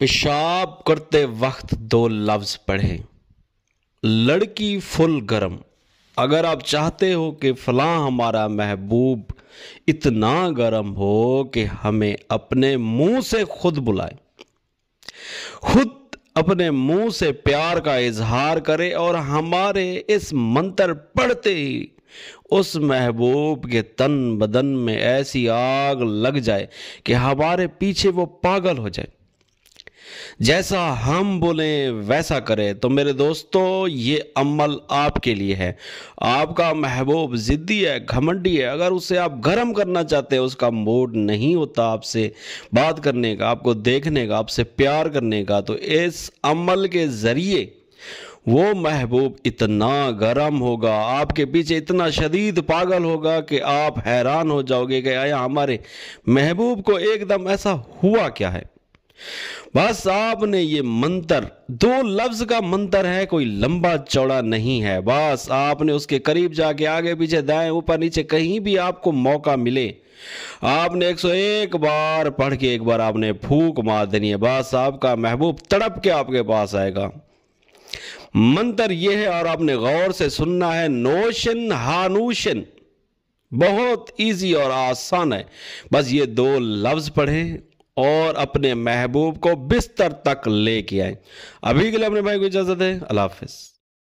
पेशाब करते वक्त दो लफ्ज़ पढ़ें लड़की फुल गरम अगर आप चाहते हो कि फलां हमारा महबूब इतना गरम हो कि हमें अपने मुंह से खुद बुलाए खुद अपने मुंह से प्यार का इजहार करे और हमारे इस मंत्र पढ़ते ही उस महबूब के तन बदन में ऐसी आग लग जाए कि हमारे पीछे वो पागल हो जाए जैसा हम बोलें वैसा करें तो मेरे दोस्तों ये अमल आपके लिए है आपका महबूब ज़िद्दी है घमंडी है अगर उसे आप गर्म करना चाहते हैं उसका मूड नहीं होता आपसे बात करने का आपको देखने का आपसे प्यार करने का तो इस अमल के ज़रिए वो महबूब इतना गर्म होगा आपके पीछे इतना शदीद पागल होगा कि आप हैरान हो जाओगे कि आया हमारे महबूब को एकदम ऐसा हुआ क्या है बस आपने ये मंत्र दो लफ्ज का मंत्र है कोई लंबा चौड़ा नहीं है बस आपने उसके करीब जाके आगे पीछे दाएं ऊपर नीचे कहीं भी आपको मौका मिले आपने 101 बार पढ़ के एक बार आपने फूक मार देनी है बस आपका महबूब तड़प के आपके पास आएगा मंत्र यह है और आपने गौर से सुनना है नोशन हानूशन बहुत इजी और आसान है बस ये दो लफ्ज पढ़ें और अपने महबूब को बिस्तर तक लेके आए अभी के लिए अपने भाई को इजाज़त है अल्लाह हाफिज़